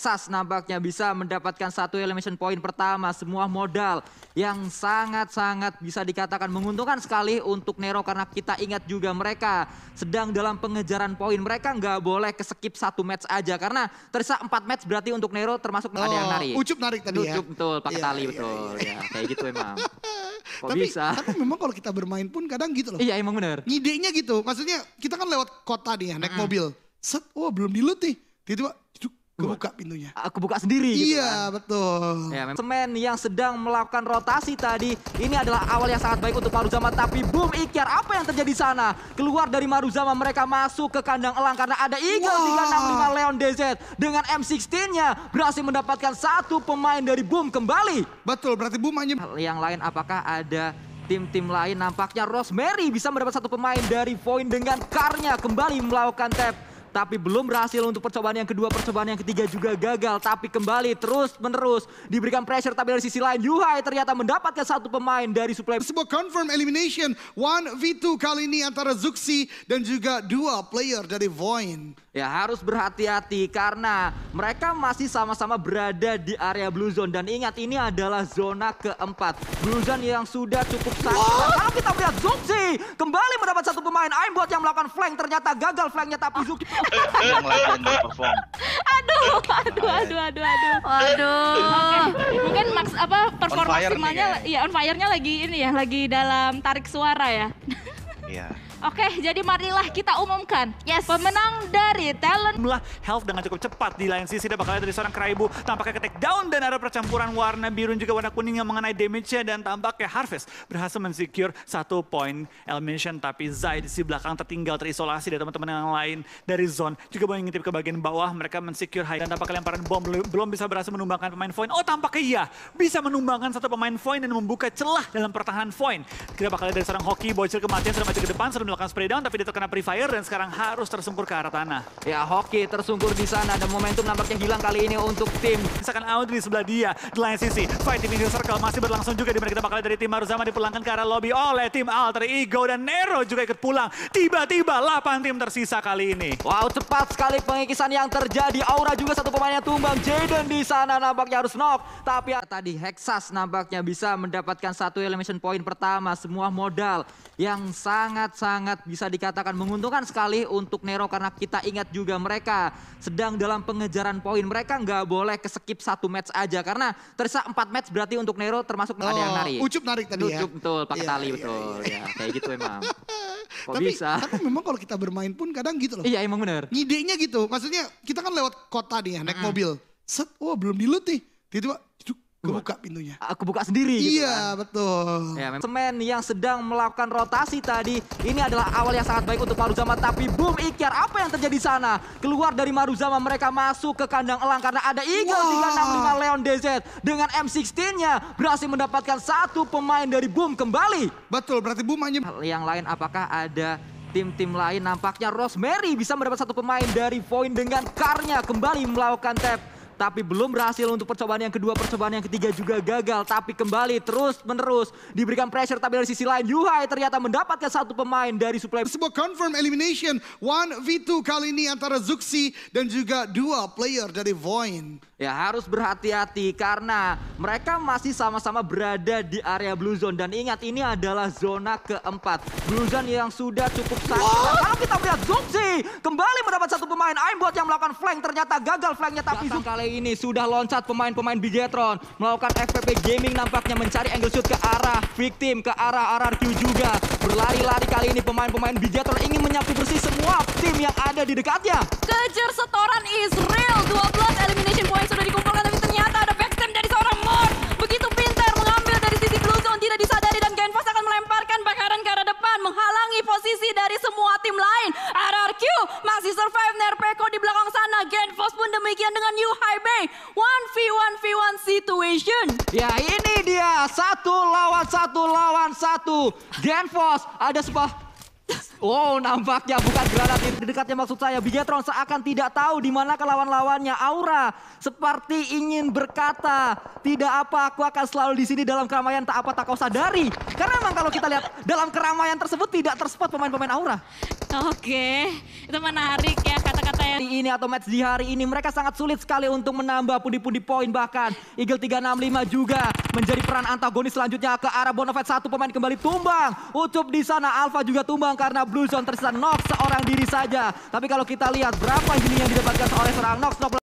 Sas nampaknya bisa mendapatkan satu elimination point pertama. Semua modal yang sangat-sangat bisa dikatakan menguntungkan sekali untuk Nero karena kita ingat juga mereka sedang dalam pengejaran poin. Mereka nggak boleh keskip satu match aja karena tersisa empat match berarti untuk Nero termasuk oh, ada yang narik. Ucup narik tadi ya? Ucup, ya? betul, pakai iya, tali iya, betul. Ya, ya, kayak gitu emang. Kok tapi, bisa? Tapi memang kalau kita bermain pun kadang gitu loh. Iya emang bener. Ngidenya gitu, maksudnya kita kan lewat kota nih ya, naik mm mobil. Set, oh belum dilut nih. Tiba-tiba kebuka pintunya. Aku buka sendiri gitu Iya, kan. betul. Ya, Semen yang sedang melakukan rotasi tadi, ini adalah awal yang sangat baik untuk Maruzama. Tapi boom, Ikyar, apa yang terjadi sana? Keluar dari Maruzama, mereka masuk ke kandang elang karena ada Eagle wow. 365 Leon DZ. Dengan M16-nya berhasil mendapatkan satu pemain dari boom kembali. Betul, berarti boom hanya... Yang lain apakah ada tim-tim lain nampaknya Rosemary bisa mendapat satu pemain dari Void dengan karnya kembali melakukan tap tapi belum berhasil untuk percobaan yang kedua, percobaan yang ketiga juga gagal. Tapi kembali terus-menerus diberikan pressure. Tapi dari sisi lain, Yuhai ternyata mendapatkan satu pemain dari supply. Sebuah confirm elimination 1v2 kali ini antara Zuxi dan juga dua player dari Voin. Ya harus berhati-hati karena mereka masih sama-sama berada di area blue zone. Dan ingat ini adalah zona keempat. Blue zone yang sudah cukup sakit. kalau kita melihat Zuxi kembali mendapat satu pemain. Aimbot yang melakukan flank ternyata gagal flanknya tapi ah. Zuxi aduh, perform. Aduh, aduh, nah, aduh, aduh, aduh. Waduh. Okay. Mungkin maks apa performa maksimalnya ya on fire-nya lagi ini ya, lagi dalam tarik suara ya. Iya. Oke, jadi marilah kita umumkan yes. pemenang dari talent. Jumlah health dengan cukup cepat di lain sisi. Ada bakalnya dari seorang Kraibu. Tampaknya ketek down dan ada percampuran warna biru juga warna kuning yang mengenai damage-nya. Dan tampaknya Harvest berhasil mensecure satu poin elimination. Tapi Zai di sisi belakang tertinggal terisolasi dari teman-teman yang lain dari zone. Juga mengintip ke bagian bawah. Mereka mensecure high. Dan tampaknya lemparan bom belum bisa berhasil menumbangkan pemain point. Oh tampaknya iya. Bisa menumbangkan satu pemain point dan membuka celah dalam pertahanan point. Kita ada dari seorang hoki. Bocil kematian sudah maju ke depan. Sudah melakukan spray down tapi dia terkena pre fire dan sekarang harus tersungkur ke arah tanah. Ya, Hoki tersungkur di sana dan momentum nampaknya hilang kali ini untuk tim. Misalkan Audrey di sebelah dia, di lain sisi. Fight di middle circle masih berlangsung juga dimana kita bakal dari tim Maruzama dipulangkan ke arah lobby oleh tim Alter Ego dan Nero juga ikut pulang. Tiba-tiba 8 tim tersisa kali ini. Wow, cepat sekali pengikisan yang terjadi. Aura juga satu pemainnya tumbang. Jaden di sana nampaknya harus knock. Tapi tadi Hexas nampaknya bisa mendapatkan satu elimination point pertama. Semua modal yang sangat-sangat sangat bisa dikatakan menguntungkan sekali untuk Nero karena kita ingat juga mereka sedang dalam pengejaran poin. Mereka nggak boleh keskip satu match aja karena tersisa empat match berarti untuk Nero termasuk oh, ada yang oh, narik. Ucup narik tadi Ucup, ya. Ucup betul, pakai yeah, tali yeah, betul. Yeah, yeah. Ya, iya. kayak gitu emang. Kok tapi, bisa? Tapi memang kalau kita bermain pun kadang gitu loh. Iya emang bener. Ngidenya gitu. Maksudnya kita kan lewat kota nih ya, naik mm. mobil. Set, oh belum dilut nih. Tiba-tiba Gue buka pintunya. Aku buka sendiri. Gitu iya, kan. betul. Ya, Semen yang sedang melakukan rotasi tadi. Ini adalah awal yang sangat baik untuk Maruzama. Tapi boom, Ikyar. Apa yang terjadi sana? Keluar dari Maruzama. Mereka masuk ke kandang elang. Karena ada Eagle wow. 365 Leon DZ. Dengan M16-nya berhasil mendapatkan satu pemain dari boom kembali. Betul, berarti boom hanya... Yang lain apakah ada tim-tim lain. Nampaknya Rosemary bisa mendapat satu pemain dari Point dengan karnya kembali melakukan tap tapi belum berhasil untuk percobaan yang kedua, percobaan yang ketiga juga gagal. Tapi kembali terus menerus diberikan pressure tapi dari sisi lain Yuhai ternyata mendapatkan satu pemain dari supply. Sebuah confirm elimination 1v2 kali ini antara Zuxi dan juga dua player dari Voin. Ya harus berhati-hati karena mereka masih sama-sama berada di area blue zone. Dan ingat ini adalah zona keempat. Blue zone yang sudah cukup sangat. Kalau kita lihat Zuxi kembali mendapat satu pemain. Aimbot yang melakukan flank ternyata gagal flanknya tapi Zuxi ini sudah loncat pemain-pemain Bigetron melakukan FPP Gaming nampaknya mencari angle shoot ke arah victim, ke arah RRQ juga. Berlari-lari kali ini pemain-pemain Bigetron ingin menyapu bersih semua tim yang ada di dekatnya. Kejar setoran Israel, 12 elimination point sudah dikumpulkan tapi ternyata ada backstep dari seorang Mor Begitu pintar mengambil dari sisi blue zone tidak disadari dan Genfas akan melemparkan bakaran ke arah depan menghalangi posisi dari semua tim lain. RRQ masih survive nerpe dengan dengan High Bay One v One v One situation. Ya ini dia, satu lawan satu lawan satu. Genfos ada sebuah Wow, oh, nampaknya bukan granat dekatnya maksud saya. Bigetron seakan tidak tahu di mana lawan-lawannya. Aura seperti ingin berkata, tidak apa, aku akan selalu di sini dalam keramaian tak apa tak kau sadari. Karena memang kalau kita lihat dalam keramaian tersebut tidak terspot pemain-pemain Aura. Oke, itu menarik ya kata-kata yang... ini atau match di hari ini mereka sangat sulit sekali untuk menambah pundi-pundi poin bahkan. Eagle 365 juga menjadi peran antagonis selanjutnya ke arah Bonafide. Satu pemain kembali tumbang. Ucup di sana, Alpha juga tumbang karena Blue Zone tersisa Nox seorang diri saja. Tapi kalau kita lihat berapa healing yang didapatkan oleh seorang Nox, Nox